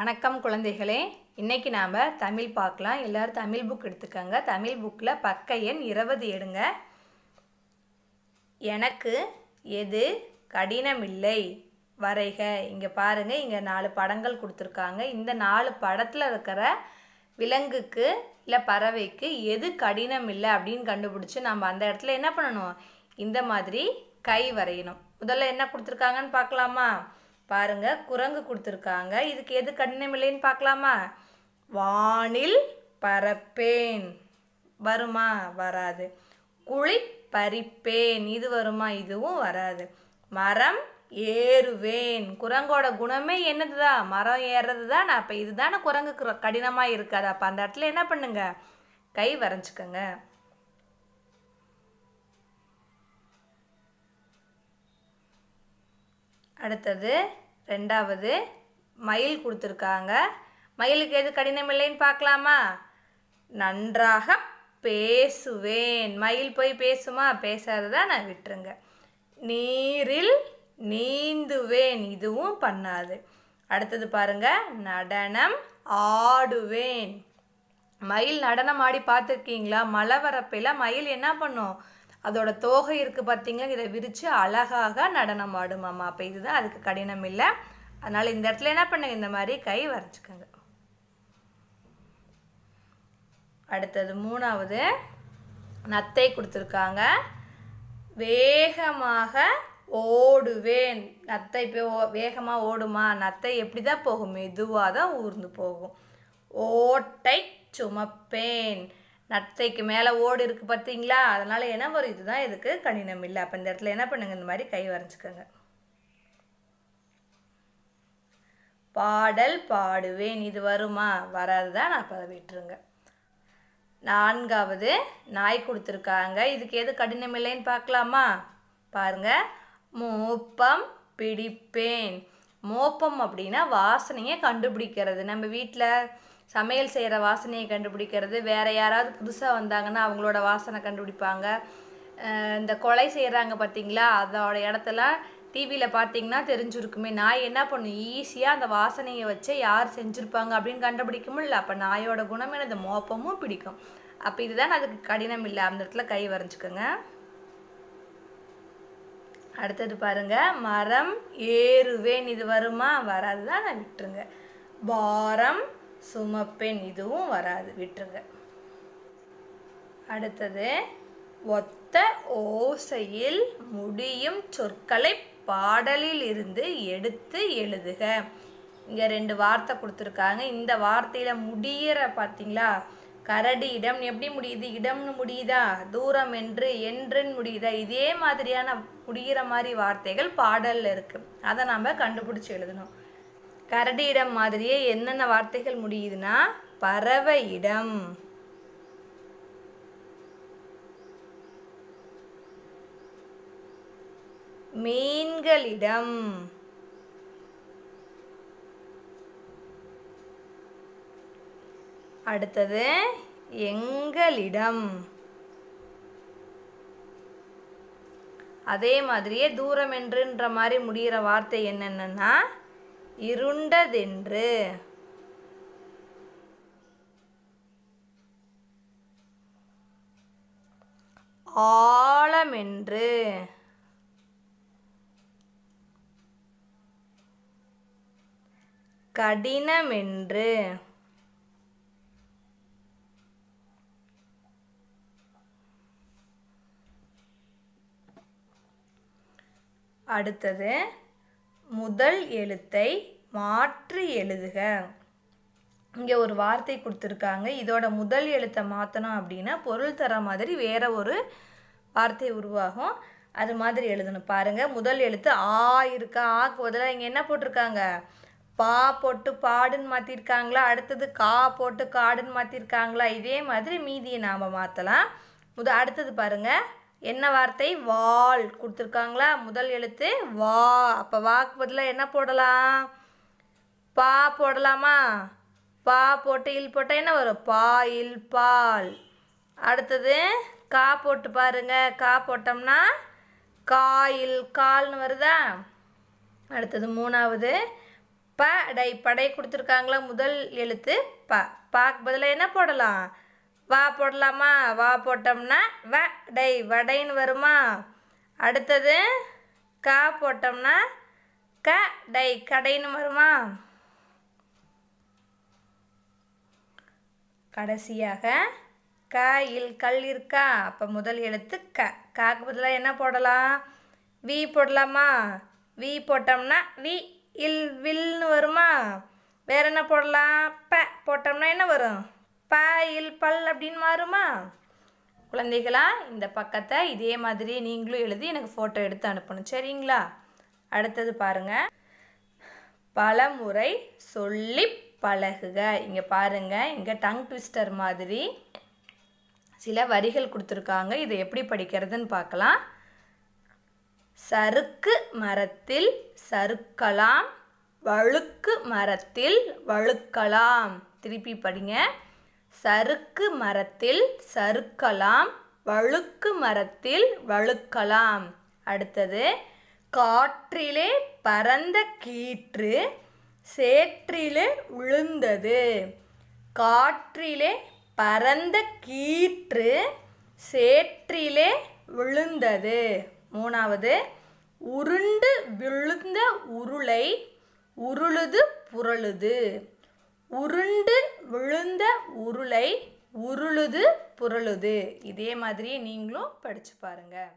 வணக்கம் குழந்தைகளே இன்றைக்கி நாம் தமிழ் பார்க்கலாம் எல்லோரும் தமிழ் புக் எடுத்துக்கோங்க தமிழ் புக்கில் பக்க எண் இருபது எடுங்க எனக்கு எது கடினமில்லை வரைக இங்கே பாருங்கள் இங்கே நாலு படங்கள் கொடுத்துருக்காங்க இந்த நாலு படத்தில் இருக்கிற விலங்குக்கு இல்லை பறவைக்கு எது கடினம் இல்லை அப்படின்னு கண்டுபிடிச்சி நம்ம அந்த இடத்துல என்ன பண்ணணும் இந்த மாதிரி கை வரையணும் முதல்ல என்ன கொடுத்துருக்காங்கன்னு பார்க்கலாமா பாருங்கள் குரங்கு கொடுத்துருக்காங்க இதுக்கு எது இல்லைன்னு பார்க்கலாமா வானில் பறப்பேன் வருமா வராது குழி பறிப்பேன் இது வருமா இதுவும் வராது மரம் ஏறுவேன் குரங்கோட குணமே என்னது தான் மரம் ஏறுறது தான் அப்போ இதுதானே குரங்குக்கு கடினமாக இருக்காது அப்போ அந்த இடத்துல என்ன பண்ணுங்க கை வரைஞ்சிக்கோங்க அடுத்தது ரெண்டாவது மயில் கொடுத்துருக்காங்க மயிலுக்கு எது கடினம் இல்லைன்னு பார்க்கலாமா நன்றாக பேசுவேன் மயில் போய் பேசுமா தான் நான் விட்டுருங்க நீரில் நீந்துவேன் இதுவும் பண்ணாது அடுத்தது பாருங்க நடனம் ஆடுவேன் மயில் நடனம் ஆடி பார்த்துருக்கீங்களா மழை வரப்பெல்லாம் மயில் என்ன பண்ணும் அதோட தோகை இருக்குது பார்த்தீங்களா இதை விரித்து அழகாக நடனம் ஆடுமாம்மா அப்போ இதுதான் அதுக்கு கடினம் இல்லை அதனால் இந்த இடத்துல என்ன பண்ணுங்க இந்த மாதிரி கை வரைச்சிக்கோங்க அடுத்தது மூணாவது நத்தை கொடுத்துருக்காங்க வேகமாக ஓடுவேன் நத்தை இப்போ வேகமாக ஓடுமா நத்தை எப்படி தான் போகும் மெதுவாக தான் ஊர்ந்து போகும் ஓட்டை சுமப்பேன் நத்தைக்கு மேலே ஓடு இருக்குது பார்த்தீங்களா அதனால் என்ன வரும் இதுதான் இதுக்கு கணினம் இல்லை அப்போ இந்த இடத்துல என்ன பண்ணுங்க இந்த மாதிரி கை வரைஞ்சிக்கோங்க பாடல் பாடுவேன் இது வருமா வராது தான் நான் அப்போ விட்டுருங்க நான்காவது நாய் கொடுத்துருக்காங்க இதுக்கு எது கடினம் இல்லைன்னு பார்க்கலாமா பாருங்க மோப்பம் பிடிப்பேன் மோப்பம் அப்படின்னா வாசனையை கண்டுபிடிக்கிறது நம்ம வீட்டில் சமையல் செய்கிற வாசனையை கண்டுபிடிக்கிறது வேறு யாராவது புதுசாக வந்தாங்கன்னா அவங்களோட வாசனை கண்டுபிடிப்பாங்க இந்த கொலை செய்கிறாங்க பார்த்தீங்களா அதோடய இடத்துல டிவியில் பார்த்தீங்கன்னா தெரிஞ்சிருக்குமே நாய் என்ன பண்ணும் ஈஸியாக அந்த வாசனையை வச்சு யார் செஞ்சுருப்பாங்க அப்படின்னு கண்டுபிடிக்க முடியல அப்போ நாயோட குணம் எனது மோப்பமும் பிடிக்கும் அப்போ இதுதான் அதுக்கு கடினம் இல்லை அந்த இடத்துல கை வரைஞ்சிக்கோங்க அடுத்தது பாருங்க மரம் ஏறுவேன் இது வருமா வராது தான் நான் விட்டுருங்க பாரம் சுமப்பெண் இதுவும் வராது விட்டுருங்க அடுத்தது ஒத்த ஓசையில் முடியும் சொற்களை பாடலில் இருந்து எடுத்து எழுதுக இங்கே ரெண்டு வார்த்தை கொடுத்துருக்காங்க இந்த வார்த்தையில் முடியிற பார்த்தீங்களா கரடி இடம் எப்படி முடியுது இடம்னு முடியுதா தூரம் என்று என்றுன்னு முடியுதா இதே மாதிரியான முடிகிற மாதிரி வார்த்தைகள் பாடலில் இருக்குது அதை நாம் கண்டுபிடிச்சி எழுதணும் கரடியிடம் மாதிரியே என்னென்ன வார்த்தைகள் முடியுதுன்னா பறவையிடம் மீன்களிடம் அடுத்தது எங்களிடம் அதே மாதிரியே தூரம் என்றுன்ற மாதிரி முடிகிற வார்த்தை என்னென்னா இருண்டதென்று ஆழமென்று கடினமென்று அடுத்தது முதல் எழுத்தை மாற்றி எழுதுக இங்கே ஒரு வார்த்தை கொடுத்துருக்காங்க இதோட முதல் எழுத்தை மாற்றணும் அப்படின்னா பொருள் தர மாதிரி வேற ஒரு வார்த்தை உருவாகும் அது மாதிரி எழுதணும் பாருங்கள் முதல் எழுத்து ஆ இருக்கா ஆக்கு பதிலாக இங்கே என்ன போட்டிருக்காங்க பா போட்டு பாடுன்னு மாற்றிருக்காங்களா அடுத்தது கா போட்டு காடுன்னு மாற்றிருக்காங்களா இதே மாதிரி மீதியை நாம் மாற்றலாம் முத அடுத்தது பாருங்கள் என்ன வார்த்தை வால் கொடுத்துருக்காங்களா முதல் எழுத்து வா அப்போ வாக்கு பதிலாக என்ன போடலாம் பா போடலாமா பா போட்டு இல் போட்டால் என்ன வரும் பா இல் பால் அடுத்தது கா போட்டு பாருங்க கா போட்டோம்னா காயில் கால்னு வருதா அடுத்தது மூணாவது ப டை படை கொடுத்துருக்காங்களா முதல் எழுத்து ப பாக்கு பதிலாக என்ன போடலாம் வா போடலாமா வா போட்டோம்னா வ டை வடைன்னு வருமா அடுத்தது கா போட்டோம்னா க டை கடைன்னு வருமா கடைசியாக க இல் கல் இருக்கா அப்போ முதல் எழுத்து க காக்கு பதிலாக என்ன போடலாம் வி போடலாமா வி போட்டோம்னா வி இல் வில்னு வருமா வேற என்ன போடலாம் ப போட்டோம்னா என்ன வரும் பாயில் பல் அப்படின்னு மாறுமா குழந்தைகளா இந்த பக்கத்தை இதே மாதிரி நீங்களும் எழுதி எனக்கு ஃபோட்டோ எடுத்து அனுப்பணும் சரிங்களா அடுத்தது பாருங்க பலமுறை சொல்லி பழகுக இங்கே பாருங்க இங்கே டங் ட்விஸ்டர் மாதிரி சில வரிகள் கொடுத்துருக்காங்க இதை எப்படி படிக்கிறதுன்னு பார்க்கலாம் சறுக்கு மரத்தில் சறுக்கலாம் வழுக்கு மரத்தில் வழுக்கலாம் திருப்பி படிங்க சறுக்கு மரத்தில் சறுக்கலாம் வழுக்கு மரத்தில் வழுக்கலாம் அடுத்தது காற்றிலே பறந்த கீற்று சேற்றிலே விழுந்தது காற்றிலே பறந்த கீற்று சேற்றிலே விழுந்தது மூணாவது உருண்டு விழுந்த உருளை உருளுது புரளுது உருண்டு விழுந்த உருளை உருளுது புரளுது இதே மாதிரியே நீங்களும் படித்து பாருங்கள்